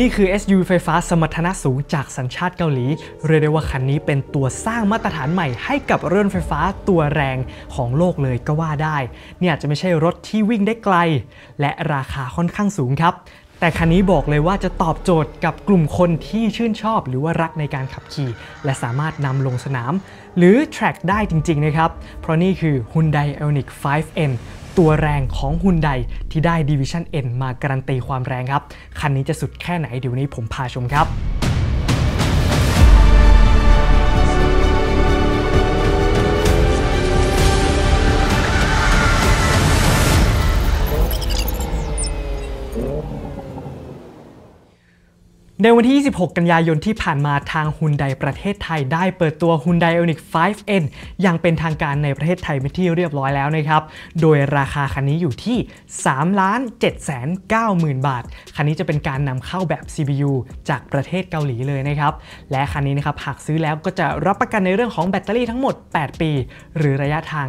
นี่คือ SUV ไฟฟ้าสมรรถนะสูงจากสัญชาติเกาหลี เรียกได้ว่าคันนี้เป็นตัวสร้างมาตรฐานใหม่ให้กับเรืองไฟฟ้าตัวแรงของโลกเลยก็ว่าได้ เนี่ยจะไม่ใช่รถที่วิ่งได้ไกลและราคาค่อนข้างสูงครับ แต่คันนี้บอกเลยว่าจะตอบโจทย์กับกลุ่มคนที่ชื่นชอบหรือว่ารักในการขับขี่ และสามารถนำลงสนามหรือแทร็กได้จริงๆนะครับ เพราะนี่คือ Hyundai Ioniq 5N ตัวแรงของฮุนไดที่ได้ Division N มาการันตีความแรงครับ คันนี้จะสุดแค่ไหนเดี๋ยวนี้ผมพาชมครับในวันที่ 26 กันยายนที่ผ่านมาทางฮุนไดประเทศไทยได้เปิดตัวฮุนไดออ n i ก 5N อย่างเป็นทางการในประเทศไทยเป็นที่เรียบร้อยแล้วนะครับ โดยราคาคันนี้อยู่ที่ 3 7 9 0 0 0บาท คันนี้จะเป็นการนำเข้าแบบ CBU จากประเทศเกาหลีเลยนะครับ และคันนี้นะครับหากซื้อแล้วก็จะรับประกันในเรื่องของแบตเตอรี่ทั้งหมด 8 ปี หรือระยะทาง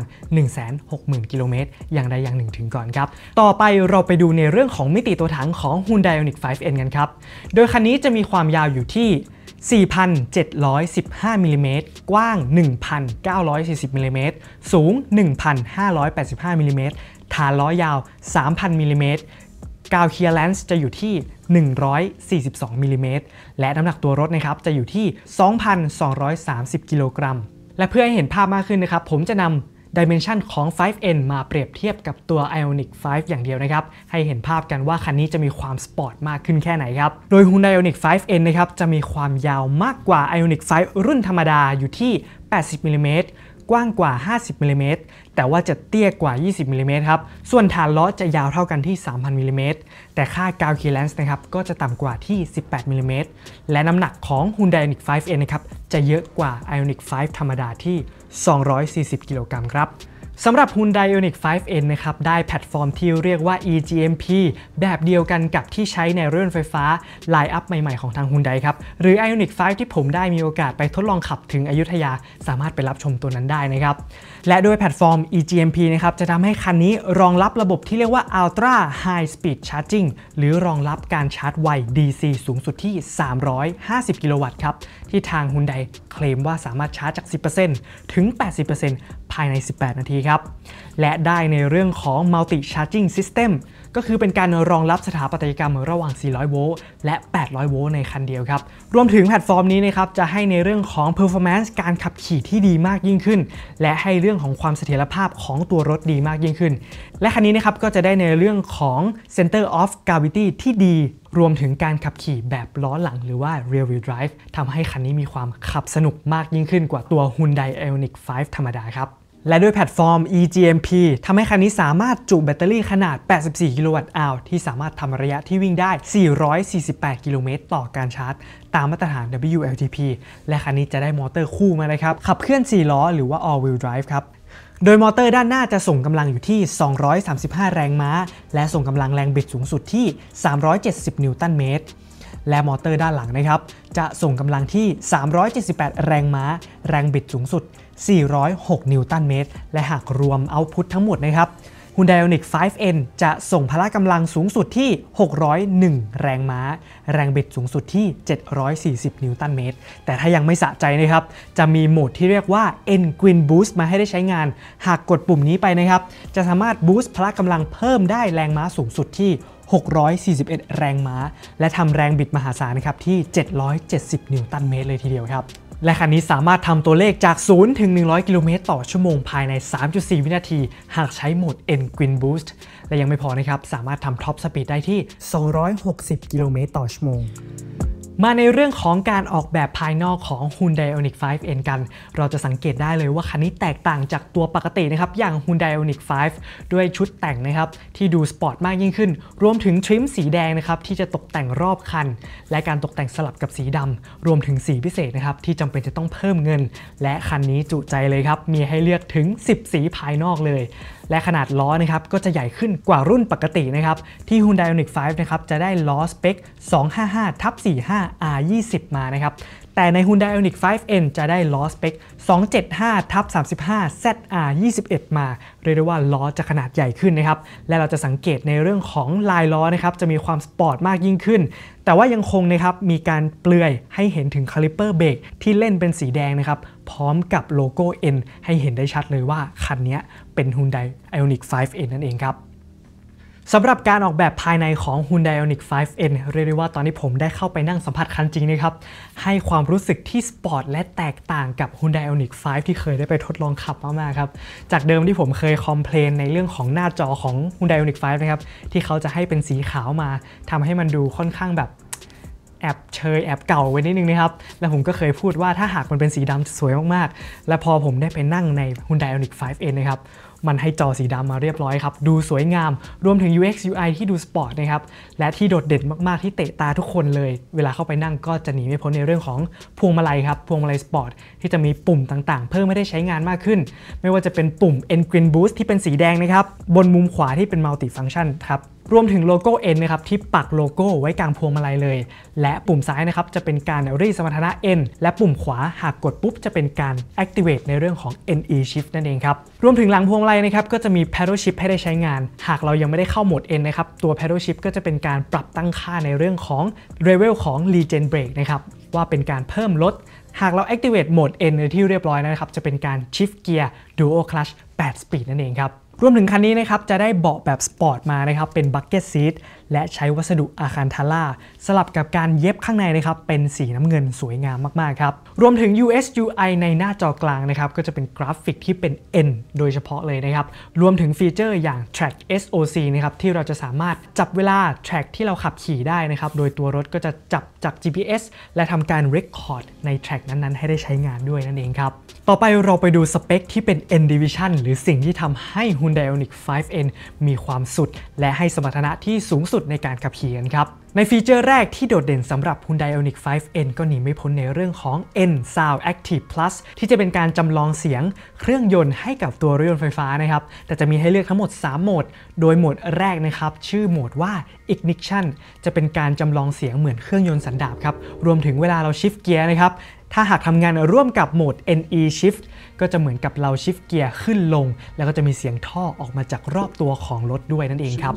160,000กิโลเมตรอย่างใดอย่างหนึ่งถึงก่อนครับ ต่อไปเราไปดูในเรื่องของมิติตัวถังของฮุนไดออ i o n i 5N กันครับ โดยคันนี้ี้จะมีความยาวอยู่ที่ 4,715มิลลิเมตรกว้าง 1,940มิลลิเมตรสูง 1,585มิลลิเมตรฐานล้อยาว 3,000มิลลิเมตรกาวเคียร์เลนส์จะอยู่ที่ 142มิลลิเมตรและน้ำหนักตัวรถนะครับ จะอยู่ที่ 2,230 กิโลกรัม และเพื่อให้เห็นภาพมากขึ้นนะครับ ผมจะนำดิเมนชันของ 5N มาเปรียบเทียบกับตัว i o n i c 5 อย่างเดียวนะครับ ให้เห็นภาพกันว่าคันนี้จะมีความสปอร์ตมากขึ้นแค่ไหนครับ โดย Hyundai i o n i c 5N นะครับ จะมีความยาวมากกว่า i o n i c 5 รุ่นธรรมดาอยู่ที่ 80มิลิเมตรกว้างกว่า 50มิลิเมตรแต่ว่าจะเตี้ยกว่า 20มิลิเมตรครับ ส่วนฐานล้อจะยาวเท่ากันที่ 3,000มิลิเมตรแต่ค่ากาวคีแลนส์นะครับ ก็จะต่ำกว่าที่ 18มิลิเมตรและน้ำหนักของ Hyundai Ioniq 5N นะครับ จะเยอะกว่า Ioniq 5ธรรมดาที่240 กิโลกรัมครับสำหรับ Hyundai Ioniq 5N นะครับ ได้แพลตฟอร์มที่เรียกว่า eGMP แบบเดียวกันกับที่ใช้ในเรื่องไฟฟ้าไลน์อัพใหม่ ๆ ของทาง Hyundai ครับ หรือ Ioniq 5 ที่ผมได้มีโอกาสไปทดลองขับถึงอยุธยาสามารถไปรับชมตัวนั้นได้นะครับและด้วยแพลตฟอร์ม eGMP นะครับ จะทำให้คันนี้รองรับระบบที่เรียกว่า Ultra High Speed Charging หรือรองรับการชาร์จไว DC สูงสุดที่ 350 กิโลวัตต์ครับ ที่ทางฮุนไดเคลมว่าสามารถชาร์จจาก 10%ถึง 80%ภายใน 18 นาทีครับ และได้ในเรื่องของ Multi Charging System ก็คือเป็นการรองรับสถาปัตยกรรมระหว่าง 400 โวลต์ และ 800 โวลต์ในคันเดียวครับ รวมถึงแพลตฟอร์มนี้นะครับ จะให้ในเรื่องของ performance การขับขี่ที่ดีมากยิ่งขึ้น และให้เรื่องื่องของความเสถียรภาพของตัวรถดีมากยิ่งขึ้น และคันนี้นะครับก็จะได้ในเรื่องของ center of gravity ที่ดีรวมถึงการขับขี่แบบล้อหลังหรือว่า rear wheel drive ทำให้คันนี้มีความขับสนุกมากยิ่งขึ้นกว่าตัว Hyundai Ioniq 5 ธรรมดาครับและด้วยแพลตฟอร์ม eGMP ทำให้คันนี้สามารถจุแบตเตอรี่ขนาด 84 กิโลวัตต์อัวที่สามารถทำระยะที่วิ่งได้ 448 กิโลเมตร ต่อการชาร์จตามมาตรฐาน WLTP และคันนี้จะได้มอเตอร์คู่มาเลยครับ ขับเคลื่อน 4 ล้อหรือว่า all wheel drive ครับ โดยมอเตอร์ด้านหน้าจะส่งกำลังอยู่ที่ 235 แรงม้า และส่งกำลังแรงบิดสูงสุดที่ 370 นิวตันเมตร และมอเตอร์ด้านหลังนะครับ จะส่งกำลังที่ 378 แรงม้า แรงบิดสูงสุด406 นิวตันเมตร และหากรวมเอาพุททั้งหมดนะครับ Hyundai i o n i 5N จะส่งพละกำลังสูงสุดที่ 601 แรงม้า แรงบิดสูงสุดที่ 740 นิวตันเมตร แต่ถ้ายังไม่สะใจนะครับ จะมีโหมดที่เรียกว่า N Green Boost มาให้ได้ใช้งาน หากกดปุ่มนี้ไปนะครับ จะสามารถบูสต์พละกำลังเพิ่มได้แรงม้าสูงสุดที่ 641 แรงม้า และทำแรงบิดมหาศาลนะครับที่ 770 นิวตันเมตร เลยทีเดียวครับและคันนี้สามารถทำตัวเลขจาก 0 ถึง 100 กิโลเมตรต่อชั่วโมงภายใน 3.4 วินาที หากใช้โหมด n g u i n Boost และยังไม่พอนะครับ สามารถทำท็อปสปีดได้ที่ 260 กิโลเมตรต่อชั่วโมงมาในเรื่องของการออกแบบภายนอกของ Hyundai i o n i 5N กัน เราจะสังเกตได้เลยว่าคันนี้แตกต่างจากตัวปกตินะครับ อย่าง Hyundai i o n i 5ด้วยชุดแต่งนะครับที่ดูสปอร์ตมากยิ่งขึ้น รวมถึงทริมสีแดงนะครับที่จะตกแต่งรอบคัน และการตกแต่งสลับกับสีดำ รวมถึงสีพิเศษนะครับที่จำเป็นจะต้องเพิ่มเงิน และคันนี้จุใจเลยครับมีให้เลือกถึง 10 สีภายนอกเลยและขนาดล้อนะครับก็จะใหญ่ขึ้นกว่ารุ่นปกตินะครับ ที่ Hyundai Ioniq 5นะครับจะได้ล้อสเปค 255ทับ45 R20 มานะครับแต่ใน Hyundai Ioniq 5N จะได้ล้อสเปค 275ทับ35 ZR21 มา เรียกได้ว่าล้อจะขนาดใหญ่ขึ้นนะครับและเราจะสังเกตในเรื่องของลายล้อนะครับจะมีความสปอร์ตมากยิ่งขึ้น แต่ว่ายังคงนะครับมีการเปลือยให้เห็นถึงคาลิเปอร์เบรกที่เล่นเป็นสีแดงนะครับพร้อมกับโลโก้ N ให้เห็นได้ชัดเลยว่าคันนี้เป็น Hyundai Ioniq 5N นั่นเองครับสำหรับการออกแบบภายในของ Hyundai Ioniq 5N เรียกได้ว่าตอนนี้ผมได้เข้าไปนั่งสัมผัสคันจริงนะครับให้ความรู้สึกที่สปอร์ตและแตกต่างกับ Hyundai Ioniq 5 ที่เคยได้ไปทดลองขับมากๆครับจากเดิมที่ผมเคยคอมเพลนในเรื่องของหน้าจอของ Hyundai Ioniq 5นะครับที่เขาจะให้เป็นสีขาวมาทำให้มันดูค่อนข้างแบบแอบเชยแอบเก่าไว้นิดนึงนะครับ แล้วผมก็เคยพูดว่าถ้าหากมันเป็นสีดำสวยมากๆ และพอผมได้ไปนั่งใน Hyundai Ioniq 5N นะครับ มันให้จอสีดำมาเรียบร้อยครับ ดูสวยงาม รวมถึง UX UI ที่ดูสปอร์ตนะครับ และที่โดดเด่นมากๆที่เตะตาทุกคนเลย เวลาเข้าไปนั่งก็จะหนีไม่พ้นในเรื่องของพวงมาลัยครับ พวงมาลัยสปอร์ตที่จะมีปุ่มต่างๆ เพิ่มไม่ได้ใช้งานมากขึ้น ไม่ว่าจะเป็นปุ่ม e N Green Boost ที่เป็นสีแดงนะครับ บนมุมขวาที่เป็น Multi Function ครับรวมถึงโลโก้ N นะครับที่ปักโลโก้ไว้กลางพวงมาลัยเลย และปุ่มซ้ายนะครับจะเป็นการรีสมรรถนะ N และปุ่มขวาหากกดปุ๊บจะเป็นการ activate ในเรื่องของ NE shift นั่นเองครับรวมถึงหลังพวงมาลัยนะครับก็จะมี paddle shift ให้ได้ใช้งาน หากเรายังไม่ได้เข้าโหมด N นะครับตัว paddle shift ก็จะเป็นการปรับตั้งค่าในเรื่องของ level ของ regen brake นะครับว่าเป็นการเพิ่มลด หากเรา activate โหมด N ในที่เรียบร้อยนะครับจะเป็นการ shift gear dual clutch 8 speed นั่นเองครับรวมถึงคันนี้นะครับจะได้เบาะแบบสปอร์ตมานะครับเป็นบักเก็ตซีทและใช้วัสดุอาคารทาร่าสลับกับการเย็บข้างในนะครับเป็นสีน้ำเงินสวยงามมากๆครับรวมถึง USUI ในหน้าจอกลางนะครับก็จะเป็นกราฟิกที่เป็น N โดยเฉพาะเลยนะครับรวมถึงฟีเจอร์อย่าง Track SOC นะครับที่เราจะสามารถจับเวลา Track ที่เราขับขี่ได้นะครับโดยตัวรถก็จะจับจาก GPS และทำการ Record ใน Track นั้นๆ ให้ได้ใช้งานด้วยนั่นเองครับต่อไปเราไปดูสเปค ที่เป็น N Division หรือสิ่งที่ทำให้ Hyundai Ioniq 5N มีความสุด และให้สมรรถนะที่สูงสุดุดในการขับขี่กันครับ ในฟีเจอร์แรกที่โดดเด่นสำหรับ Hyundai Ioniq 5N ก็หนีไม่พ้นในเรื่องของ N Sound Active Plus ที่จะเป็นการจำลองเสียงเครื่องยนต์ให้กับตัวรถยนต์ไฟฟ้านะครับ แต่จะมีให้เลือกทั้งหมด 3โหมดโดยโหมดแรกนะครับ ชื่อโหมดว่า Ignition จะเป็นการจำลองเสียงเหมือนเครื่องยนต์สันดาบครับ รวมถึงเวลาเราชิฟเกียร์นะครับถ้าหากทำงานร่วมกับโหมด NE shift ก็จะเหมือนกับเราชิฟเกียร์ขึ้นลง แล้วก็จะมีเสียงท่อออกมาจากรอบตัวของรถด้วยนั่นเองครับ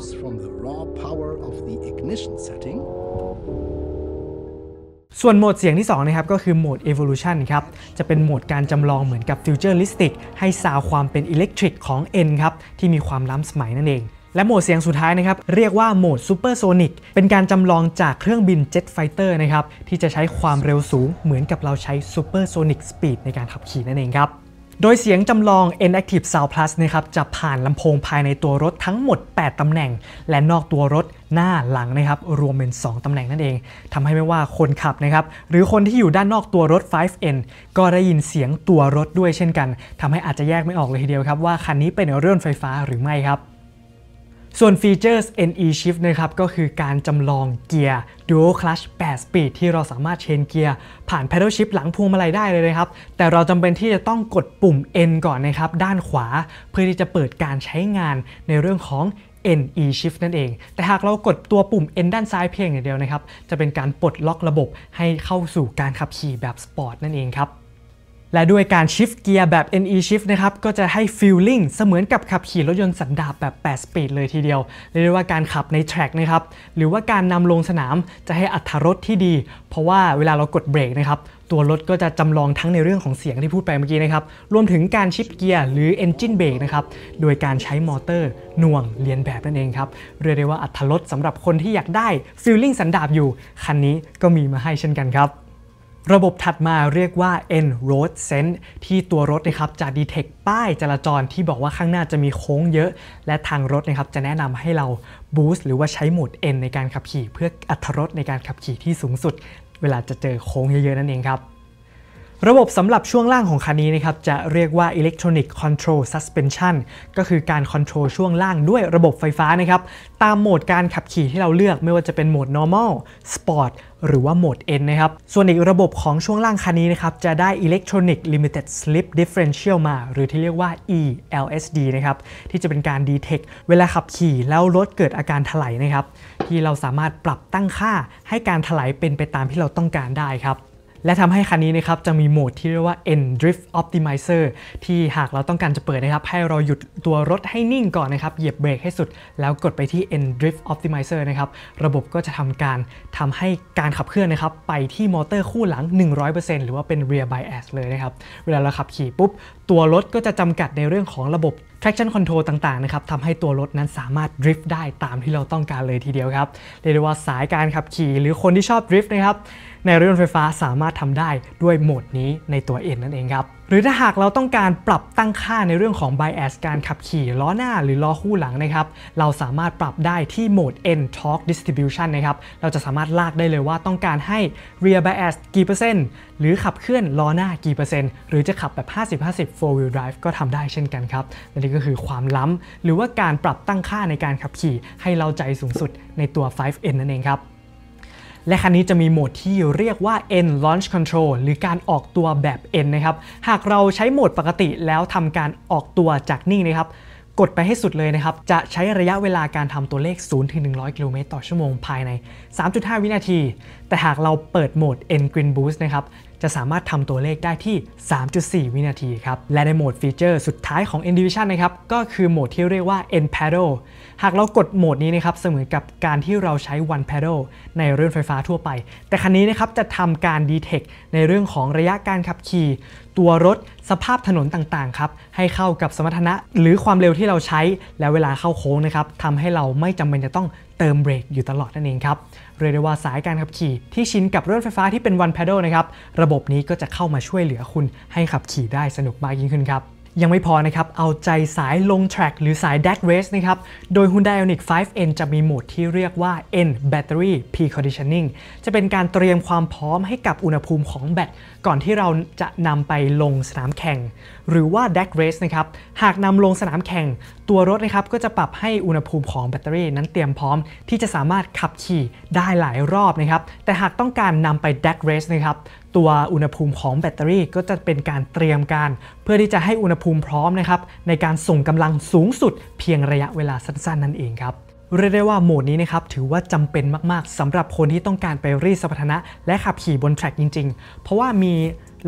ส่วนโหมดเสียงที่2นะครับก็คือโหมด evolution ครับจะเป็นโหมดการจำลองเหมือนกับ futuristic ให้ซาวความเป็นอิเล็กทริกของ N ครับที่มีความล้ำสมัยนั่นเองและโหมดเสียงสุดท้ายนะครับเรียกว่าโหมดซูเปอร์โซนิกเป็นการจำลองจากเครื่องบินเจ็ตไฟเตอร์นะครับที่จะใช้ความเร็วสูงเหมือนกับเราใช้ซูเปอร์โซนิกสปีดในการขับขี่นั่นเองครับ โดยเสียงจำลอง N Active Sound Plus นะครับจะผ่านลำโพงภายในตัวรถทั้งหมด 8 ตำแหน่ง และนอกตัวรถหน้าหลังนะครับรวมเป็น 2 ตำแหน่งนั่นเองทำให้ไม่ว่าคนขับนะครับ หรือคนที่อยู่ด้านนอกตัวรถ 5N ก็ได้ยินเสียงตัวรถด้วยเช่นกันทำให้อาจจะแยกไม่ออกเลยทีเดียวครับว่าคันนี้เป็นเรื่องไฟฟ้าหรือไม่ครับส่วนฟีเจอร์ NE Shift นะครับก็คือการจำลองเกียร์ Dual Clutch 8 Speed ที่เราสามารถเชนเกียร์ผ่าน Pedal Shift หลังพวงมาลัยได้เลยนะครับแต่เราจำเป็นที่จะต้องกดปุ่ม N ก่อนนะครับด้านขวา เพื่อที่จะเปิดการใช้งานในเรื่องของ NE Shift นั่นเอง แต่หากเรากดตัวปุ่ม N ด้านซ้ายเพียงอย่างเดียวนะครับจะเป็นการปลดล็อกระบบให้เข้าสู่การขับขี่แบบสปอร์ตนั่นเองครับและด้วยการชิฟต์เกียร์แบบ NE shift นะครับก็จะให้ฟีลลิ่งเสมือนกับขับขี่รถยนต์สันดาปแบบ 8 สปีดเลยทีเดียว เรียกได้ว่าการขับในแทร็กนะครับ หรือว่าการนำลงสนามจะให้อัตรรสที่ดี เพราะว่าเวลาเรากดเบรกนะครับ ตัวรถก็จะจำลองทั้งในเรื่องของเสียงที่พูดไปเมื่อกี้นะครับ รวมถึงการชิปเกียร์หรือ Engine b r a k นะครับโดยการใช้มอเตอร์หน่วงเรียนแบบนั่นเองครับเรียกได้ว่าอัตรถรสสำหรับคนที่อยากได้ฟิลลิ่งสันดาบอยู่คันนี้ก็มีมาให้เช่นกันครับระบบถัดมาเรียกว่า N-Road Sense ที่ตัวรถนะครับจะดีเทคป้ายจราจรที่บอกว่าข้างหน้าจะมีโค้งเยอะ และทางรถนะครับจะแนะนำให้เราบูสต์หรือว่าใช้โหมด N ในการขับขี่เพื่ออัตรรถในการขับขี่ที่สูงสุด เวลาจะเจอโค้งเยอะ ๆ นั่นเองครับระบบสำหรับช่วงล่างของคันนี้นะครับจะเรียกว่า electronic control suspension ก็คือการคอนโทรลช่วงล่างด้วยระบบไฟฟ้านะครับตามโหมดการขับขี่ที่เราเลือกไม่ว่าจะเป็นโหมด normal sport หรือว่าโหมด N นะครับส่วนอีกระบบของช่วงล่างคันนี้นะครับจะได้ Electronic Limited Slip Differential มา หรือที่เรียกว่า ELSD นะครับ ที่จะเป็นการ detect เวลาขับขี่แล้วรถเกิดอาการถลายนะครับ ที่เราสามารถปรับตั้งค่าให้การถลายเป็นไปตามที่เราต้องการได้ครับและทำให้คันนี้นะครับจะมีโหมดที่เรียกว่า End Drift Optimizer ที่หากเราต้องการจะเปิดนะครับ ให้เราหยุดตัวรถให้นิ่งก่อนนะครับ เหยียบเบรกให้สุด แล้วกดไปที่ End Drift Optimizer นะครับ ระบบก็จะทำการทำให้การขับเคลื่อนนะครับไปที่มอเตอร์คู่หลัง 100%หรือว่าเป็น Rear Bias เลยนะครับ เวลาเราขับขี่ปุ๊บ ตัวรถก็จะจำกัดในเรื่องของระบบ traction control ต่าง ๆ นะครับ ทำให้ตัวรถนั้นสามารถ drift ได้ตามที่เราต้องการเลยทีเดียวครับ เรียกได้ว่าสายการขับขี่หรือคนที่ชอบ drift นะครับ ในรถยนต์ไฟฟ้าสามารถทำได้ด้วยโหมดนี้ในตัวเองนั่นเองครับหรือถ้าหากเราต้องการปรับตั้งค่าในเรื่องของ bias การขับขี่ล้อหน้าหรือล้อคู่หลังนะครับเราสามารถปรับได้ที่โหมด n torque distribution นะครับเราจะสามารถลากได้เลยว่าต้องการให้ rear bias กี่เปอร์เซ็นต์หรือขับเคลื่อนล้อหน้ากี่เปอร์เซ็นต์หรือจะขับแบบ 50-50 four wheel drive ก็ทำได้เช่นกันครับนี่ก็คือความล้ำหรือว่าการปรับตั้งค่าในการขับขี่ให้เราใจสูงสุดในตัว 5n นั่นเองครับและคันนี้จะมีโหมดที่เรียกว่า N Launch Control หรือการออกตัวแบบ N นะครับ หากเราใช้โหมดปกติแล้วทำการออกตัวจากนิ่งนะครับ กดไปให้สุดเลยนะครับ จะใช้ระยะเวลาการทำตัวเลข0-100ถึงกิโลเมตรต่อชั่วโมงภายใน 3.5 วินาที แต่หากเราเปิดโหมด N Green Boost นะครับจะสามารถทำตัวเลขได้ที่ 3.4 วินาทีครับ และในโหมดฟีเจอร์สุดท้ายของ e n d i v i s i o n นะครับ ก็คือโหมดที่เรียกว่า e n p a d d l e หากเรากดโหมดนี้นะครับ เสมือนกับการที่เราใช้ one p a d d l e ในเรื่องไฟฟ้าทั่วไป แต่คันนี้นะครับ จะทำการ detect ในเรื่องของระยะการขับขี่ ตัวรถสภาพถนนต่างๆครับ ให้เข้ากับสมรรถนะ หรือความเร็วที่เราใช้ และเวลาเข้าโค้งนะครับทำให้เราไม่จำเป็นจะต้องเติมเบรกอยู่ตลอดนั่นเองครับเรียกได้ว่าสายการขับขี่ที่ชินกับรถไฟฟ้าที่เป็นวันพ pedal นะครับระบบนี้ก็จะเข้ามาช่วยเหลือคุณให้ขับขี่ได้สนุกมากยิ่งขึ้นครับยังไม่พอนะครับเอาใจสายลงแทร็กหรือสายแดกเรสนะครับโดย Hyundai Ioniq 5N จะมีโหมดที่เรียกว่า N Battery Preconditioning จะเป็นการเตรียมความพร้อมให้กับอุณหภูมิของแบตก่อนที่เราจะนำไปลงสนามแข่ง หรือว่าแดกเรสนะครับหากนำลงสนามแข่งตัวรถนะครับก็จะปรับให้อุณหภูมิของแบตเตอรี่นั้นเตรียมพร้อม ที่จะสามารถขับขี่ได้หลายรอบนะครับแต่หากต้องการนำไปแดกเรสนะครับตัวอุณหภูมิของแบตเตอรี่ก็จะเป็นการเตรียมการเพื่อที่จะให้อุณหภูมิพร้อมนะครับในการส่งกำลังสูงสุดเพียงระยะเวลาสั้นๆ นั่นเองครับเรียกได้ว่าโหมดนี้นะครับถือว่าจำเป็นมากๆ สำหรับคนที่ต้องการไปรีสสมรรถนะ และขับขี่บนแทร็กจริงๆเพราะว่ามี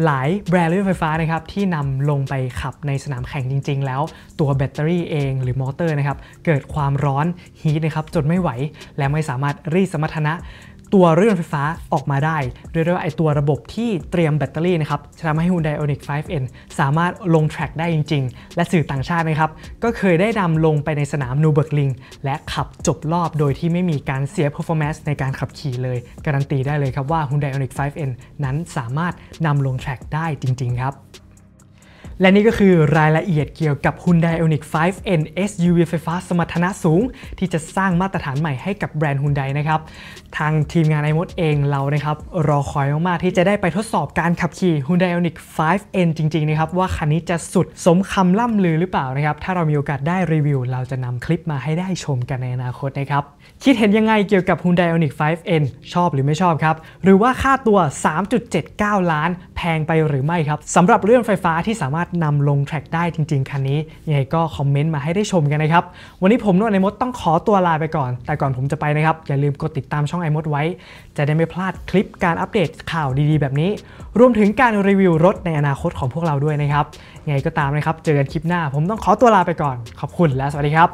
หลายแบรนด์รถไฟฟ้านะครับที่นำลงไปขับในสนามแข่งจริง ๆ แล้ว ตัวแบตเตอรี่เองหรือมอเตอร์นะครับเกิดความร้อนฮีทนะครับจนไม่ไหวและไม่สามารถรีดสมรรถนะตัวรถยนต์ไฟฟ้าออกมาได้เรียกว่าไอตัวระบบที่เตรียมแบตเตอรี่นะครับจะทำให้ Hyundai Ioniq 5N สามารถลงแทร็กได้จริง ๆ และสื่อต่างชาตินะครับ ก็เคยได้นำลงไปในสนามนูเบิร์กลิงและขับจบรอบโดยที่ไม่มีการเสีย performance ในการขับขี่เลย การันตีได้เลยครับว่า Hyundai Ioniq 5N นั้นสามารถนำลงแทร็กได้จริงๆ ครับและนี่ก็คือรายละเอียดเกี่ยวกับ Hyundai Ioniq 5N SUV ไฟฟ้าสมรรถนะสูง ที่จะสร้างมาตรฐานใหม่ให้กับแบรนด์ Hyundai นะครับทางทีมงานไอมดเองเรานะครับรอคอยมากๆ ที่จะได้ไปทดสอบการขับขี่ Hyundai Ioniq 5N จริงๆนะครับว่าคันนี้จะสุดสมคำล่ำลือหรือเปล่านะครับถ้าเรามีโอกาสได้รีวิวเราจะนำคลิปมาให้ได้ชมกันในอนาคตนะครับคิดเห็นยังไงเกี่ยวกับ Hyundai Ioniq 5N ชอบหรือไม่ชอบครับหรือว่าค่าตัว 3.79 ล้านแพงไปหรือไม่ครับสำหรับเรื่องไฟฟ้าที่สามารถนำลงแทร็กได้จริงๆคันนี้ ยังไงก็คอมเมนต์มาให้ได้ชมกันนะครับ วันนี้ผมนวดไอมดต้องขอตัวลาไปก่อน แต่ก่อนผมจะไปนะครับอย่าลืมกดติดตามช่องไอมดไว้ จะได้ไม่พลาดคลิปการอัปเดตข่าวดีๆ แบบนี้ รวมถึงการรีวิวรถในอนาคตของพวกเราด้วยนะครับยังไงก็ตามนะครับ เจอกันคลิปหน้า ผมต้องขอตัวลาไปก่อน ขอบคุณและสวัสดีครับ